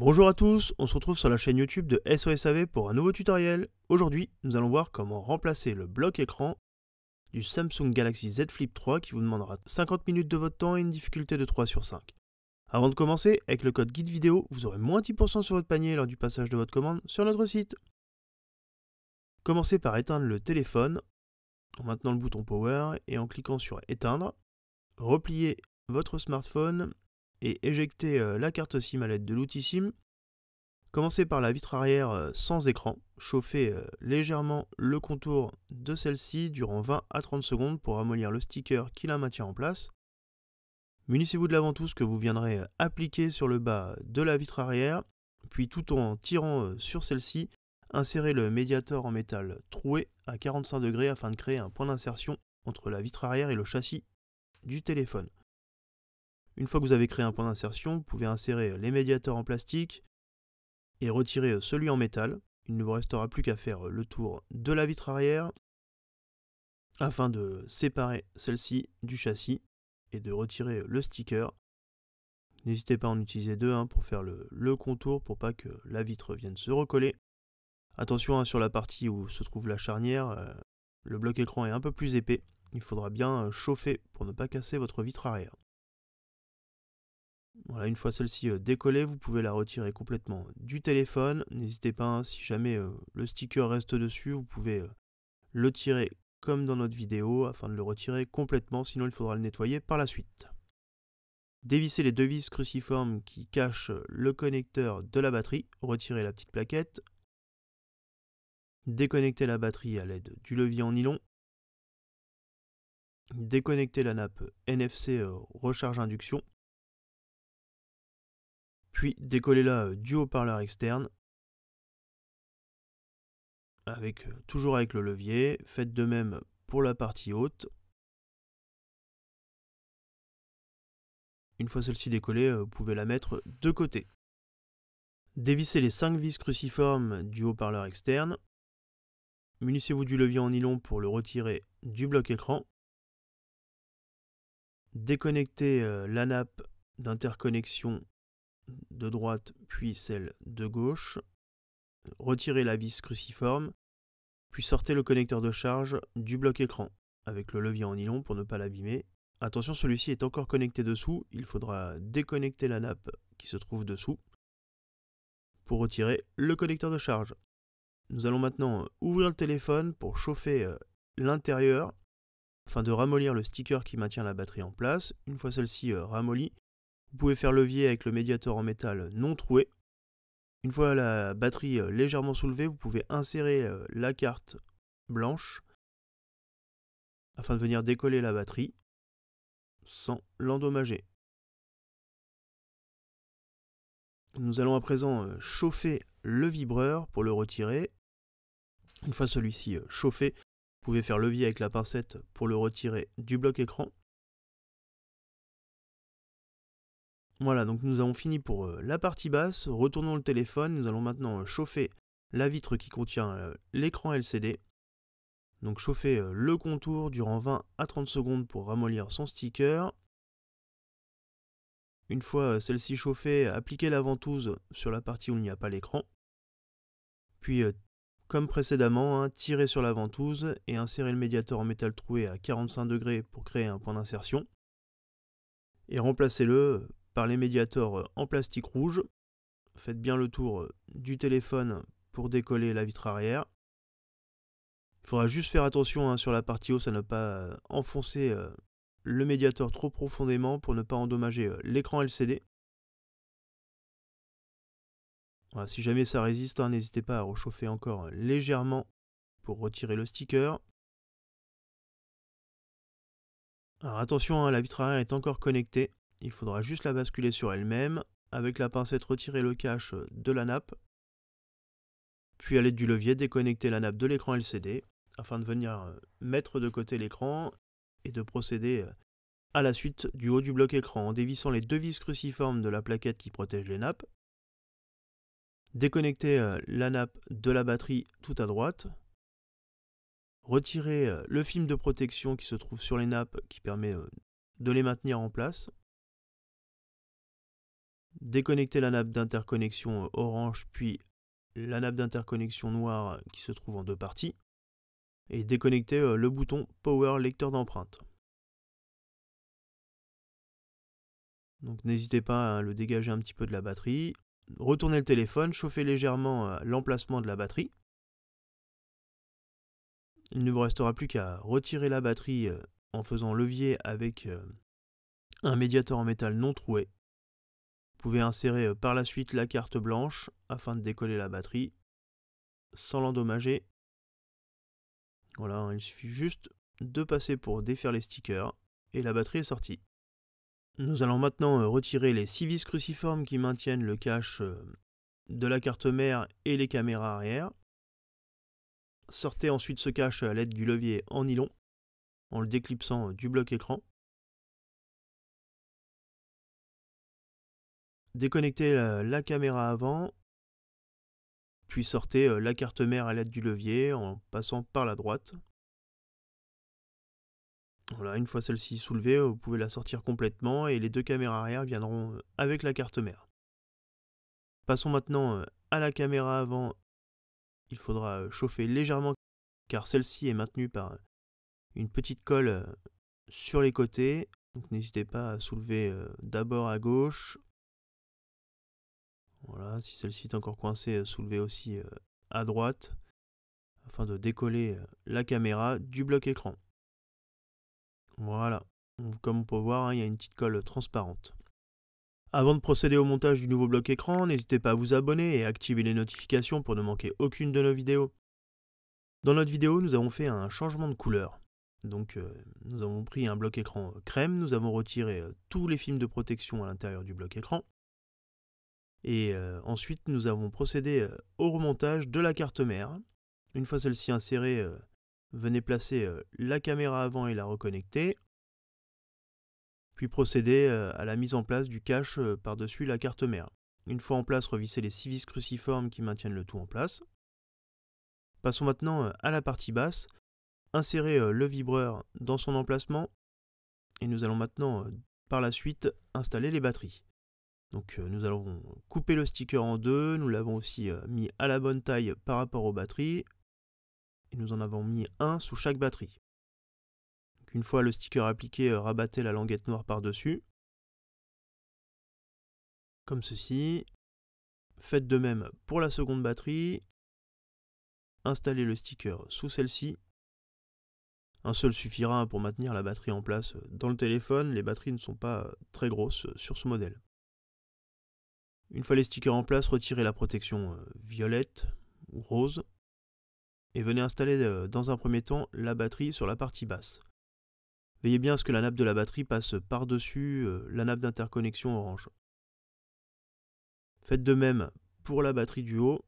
Bonjour à tous, on se retrouve sur la chaîne YouTube de SOSAV pour un nouveau tutoriel. Aujourd'hui, nous allons voir comment remplacer le bloc écran du Samsung Galaxy Z Flip 3 qui vous demandera 50 minutes de votre temps et une difficulté de 3 sur 5. Avant de commencer, avec le code guide vidéo, vous aurez moins 10% sur votre panier lors du passage de votre commande sur notre site. Commencez par éteindre le téléphone en maintenant le bouton Power et en cliquant sur Éteindre. Repliez votre smartphone et éjecter euh, la carte SIM à l'aide de l'outil SIM. Commencez par la vitre arrière euh, sans écran, chauffez euh, légèrement le contour de celle-ci durant 20 à 30 secondes pour amollir le sticker qui la maintient en place. Munissez-vous de lavant ce que vous viendrez appliquer sur le bas de la vitre arrière, puis tout en tirant sur celle-ci, insérez le médiator en métal troué à 45 degrés afin de créer un point d'insertion entre la vitre arrière et le châssis du téléphone. Une fois que vous avez créé un point d'insertion, vous pouvez insérer les médiateurs en plastique et retirer celui en métal. Il ne vous restera plus qu'à faire le tour de la vitre arrière afin de séparer celle-ci du châssis et de retirer le sticker. N'hésitez pas à en utiliser deux hein, pour faire le, contour pour pas que la vitre vienne se recoller. Attention hein, sur la partie où se trouve la charnière, euh, le bloc écran est un peu plus épais. Il faudra bien euh, chauffer pour ne pas casser votre vitre arrière. Voilà, une fois celle-ci euh, décollée, vous pouvez la retirer complètement du téléphone. N'hésitez pas, hein, si jamais euh, le sticker reste dessus, vous pouvez euh, le tirer comme dans notre vidéo afin de le retirer complètement, sinon il faudra le nettoyer par la suite. Dévissez les deux vis cruciformes qui cachent le connecteur de la batterie, retirez la petite plaquette, déconnectez la batterie à l'aide du levier en nylon, déconnectez la nappe NFC recharge induction, puis décollez-la euh, du haut-parleur externe avec, euh, toujours avec le levier. Faites de même pour la partie haute. Une fois celle-ci décollée, euh, vous pouvez la mettre de côté. Dévissez les 5 vis cruciformes du haut-parleur externe. Munissez-vous du levier en nylon pour le retirer du bloc écran. Déconnectez la nappe d'interconnexion de droite puis celle de gauche, retirez la vis cruciforme, puis sortez le connecteur de charge du bloc écran avec le levier en nylon pour ne pas l'abîmer. Attention, celui-ci est encore connecté dessous, il faudra déconnecter la nappe qui se trouve dessous pour retirer le connecteur de charge. Nous allons maintenant ouvrir le téléphone pour chauffer euh, l'intérieur afin de ramollir le sticker qui maintient la batterie en place. Une fois celle-ci euh, ramollie, vous pouvez faire levier avec le médiateur en métal non troué. Une fois la batterie euh, légèrement soulevée, vous pouvez insérer euh, la carte blanche afin de venir décoller la batterie sans l'endommager. Nous allons à présent euh, chauffer le vibreur pour le retirer. Une fois celui-ci chauffé, vous pouvez faire levier avec la pincette pour le retirer du bloc écran. Voilà, donc nous avons fini pour euh, la partie basse. Retournons le téléphone. Nous allons maintenant euh, chauffer la vitre qui contient euh, l'écran LCD. Donc chauffer le contour durant 20 à 30 secondes pour ramollir son sticker. Une fois celle-ci chauffée, appliquez la ventouse sur la partie où il n'y a pas l'écran. Puis, comme précédemment, hein, tirez sur la ventouse et insérez le médiateur en métal troué à 45 degrés pour créer un point d'insertion. Et remplacez-le les médiators euh, en plastique rouge. Faites bien le tour euh, du téléphone pour décoller la vitre arrière. Il faudra juste faire attention hein, sur la partie hausse à ne pas euh, enfoncer le médiateur trop profondément pour ne pas endommager l'écran LCD. si jamais ça résiste, hein, n'hésitez pas à rechauffer encore légèrement pour retirer le sticker. Alors attention, hein, la vitre arrière est encore connectée. Il faudra juste la basculer sur elle-même, avec la pincette retirer le cache de la nappe, puis à l'aide du levier déconnecter la nappe de l'écran LCD, afin de venir euh, mettre de côté l'écran et de procéder euh, à la suite du haut du bloc écran en dévissant les deux vis cruciformes de la plaquette qui protège les nappes, déconnecter euh, la nappe de la batterie tout à droite, retirer le film de protection qui se trouve sur les nappes qui permet de les maintenir en place, déconnecter la nappe d'interconnexion orange puis la nappe d'interconnexion noire qui se trouve en deux parties et déconnecter euh, le bouton Power lecteur d'empreinte. Donc n'hésitez pas à le dégager un petit peu de la batterie. Retournez le téléphone, chauffez légèrement euh, l'emplacement de la batterie. Il ne vous restera plus qu'à retirer la batterie euh, en faisant levier avec un médiateur en métal non troué vous pouvez insérer euh, par la suite la carte blanche afin de décoller la batterie sans l'endommager. Voilà, hein, il suffit juste de passer pour défaire les stickers et la batterie est sortie. Nous allons maintenant euh, retirer les 6 vis cruciformes qui maintiennent le cache euh, de la carte mère et les caméras arrière. Sortez ensuite ce cache à l'aide du levier en nylon en le déclipsant du bloc écran. déconnectez euh, la, caméra avant, puis sortez euh, la carte mère à l'aide du levier en passant par la droite. Voilà, une fois celle-ci soulevée, vous pouvez la sortir complètement et les deux caméras arrière viendront euh, avec la carte mère. Passons maintenant à la caméra avant. Il faudra chauffer légèrement car celle-ci est maintenue par une petite colle sur les côtés. Donc n'hésitez pas à soulever d'abord à gauche, voilà, si celle-ci est encore coincée, euh, soulevez aussi euh, à droite afin de décoller euh, la caméra du bloc écran. Voilà, comme on peut voir, hein, il y a une petite colle transparente. Avant de procéder au montage du nouveau bloc écran, n'hésitez pas à vous abonner et activer les notifications pour ne manquer aucune de nos vidéos. Dans notre vidéo, nous avons fait un changement de couleur. Donc nous avons pris un bloc écran crème, nous avons retiré tous les films de protection à l'intérieur du bloc écran, et euh, ensuite, nous avons procédé euh, au remontage de la carte mère. Une fois celle-ci insérée, euh, venez placer la caméra avant et la reconnecter. Puis procéder à la mise en place du cache par-dessus la carte mère. Une fois en place, revissez les 6 vis cruciformes qui maintiennent le tout en place. Passons maintenant à la partie basse. Insérez le vibreur dans son emplacement. Et nous allons maintenant, par la suite, installer les batteries. Donc euh, nous allons couper le sticker en deux, nous l'avons aussi euh, mis à la bonne taille par rapport aux batteries, et nous en avons mis un sous chaque batterie. une fois le sticker appliqué, euh, rabattez la languette noire par-dessus, comme ceci. Faites de même pour la seconde batterie, installez le sticker sous celle-ci. Un seul suffira pour maintenir la batterie en place dans le téléphone, les batteries ne sont pas très grosses sur ce modèle. Une fois les stickers en place, retirez la protection euh, violette ou rose et venez installer euh, dans un premier temps la batterie sur la partie basse. Veillez bien à ce que la nappe de la batterie passe par-dessus euh, la nappe d'interconnexion orange. Faites de même pour la batterie du haut.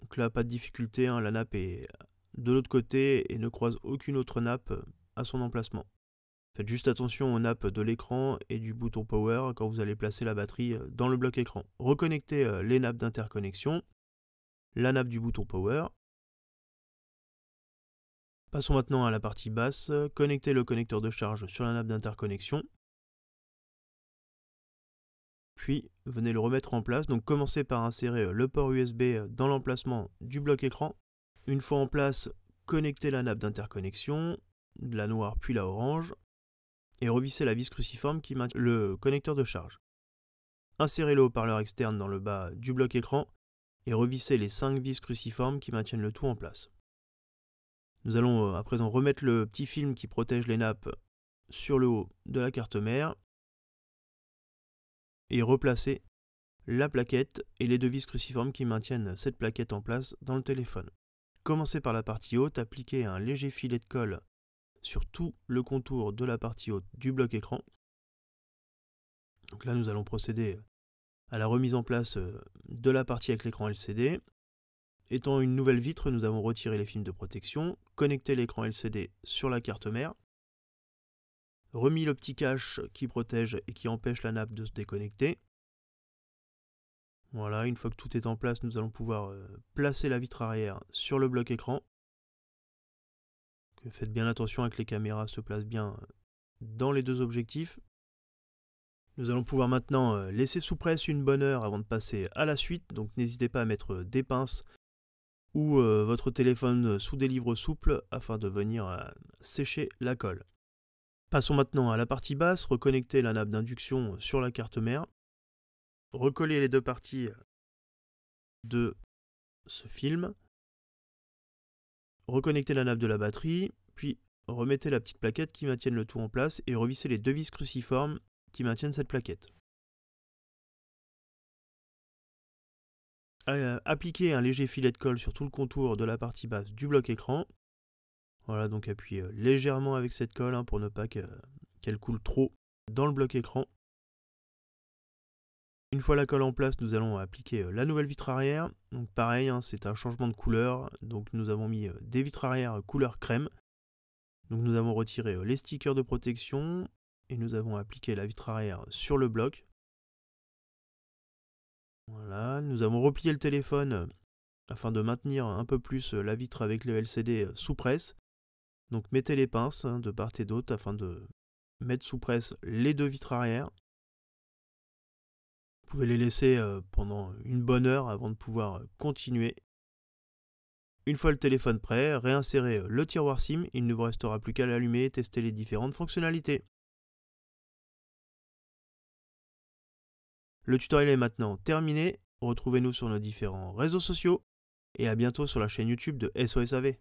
Donc là, pas de difficulté, hein, la nappe est de l'autre côté et ne croise aucune autre nappe à son emplacement. Faites juste attention aux nappes de l'écran et du bouton power quand vous allez placer la batterie euh, dans le bloc écran. Reconnectez euh, les nappes d'interconnexion, la nappe du bouton power. Passons maintenant à la partie basse. Connectez le connecteur de charge sur la nappe d'interconnexion. Puis venez le remettre en place. Donc commencez par insérer euh, le port USB dans l'emplacement du bloc écran. Une fois en place, connectez la nappe d'interconnexion, la noire puis la orange et revissez la vis cruciforme qui maintient le connecteur de charge. Insérez le haut-parleur externe dans le bas du bloc écran et revissez les 5 vis cruciformes qui maintiennent le tout en place. Nous allons euh, à présent remettre le petit film qui protège les nappes sur le haut de la carte mère et replacer la plaquette et les deux vis cruciformes qui maintiennent cette plaquette en place dans le téléphone. Commencez par la partie haute, appliquez un léger filet de colle sur tout le contour de la partie haute du bloc écran. Donc là, nous allons procéder euh, à la remise en place euh, de la partie avec l'écran LCD. Étant une nouvelle vitre, nous avons retiré les films de protection, connecté l'écran LCD sur la carte mère, remis le petit cache qui protège et qui empêche la nappe de se déconnecter. Voilà, une fois que tout est en place, nous allons pouvoir euh, placer la vitre arrière sur le bloc écran euh, faites bien attention à que les caméras se placent bien euh, dans les deux objectifs. Nous allons pouvoir maintenant euh, laisser sous presse une bonne heure avant de passer à la suite, donc n'hésitez pas à mettre des pinces ou votre téléphone sous des livres souples afin de venir sécher la colle. Passons maintenant à la partie basse, Reconnectez la nappe d'induction sur la carte mère, Recollez les deux parties de ce film reconnectez la nappe de la batterie, puis remettez la petite plaquette qui maintient le tout en place et revissez les deux vis cruciformes qui maintiennent cette plaquette. Euh, appliquez un léger filet de colle sur tout le contour de la partie basse du bloc écran. Voilà, donc appuyez euh, légèrement avec cette colle hein, pour ne pas euh, qu'elle coule trop dans le bloc écran. Une fois la colle en place, nous allons appliquer euh, la nouvelle vitre arrière. Donc pareil, hein, c'est un changement de couleur. Donc nous avons mis euh, des vitres arrière euh, couleur crème. nous avons retiré les stickers de protection et nous avons appliqué la vitre arrière sur le bloc. Voilà, nous avons replié le téléphone afin de maintenir un peu plus la vitre avec le LCD sous presse. Donc mettez les pinces hein, de part et d'autre afin de mettre sous presse les deux vitres arrière vous pouvez les laisser euh, pendant une bonne heure avant de pouvoir euh, continuer. Une fois le téléphone prêt, réinsérez euh, le tiroir SIM, il ne vous restera plus qu'à l'allumer et tester les différentes fonctionnalités. Le tutoriel est maintenant terminé, retrouvez-nous sur nos différents réseaux sociaux et à bientôt sur la chaîne YouTube de SOSAV.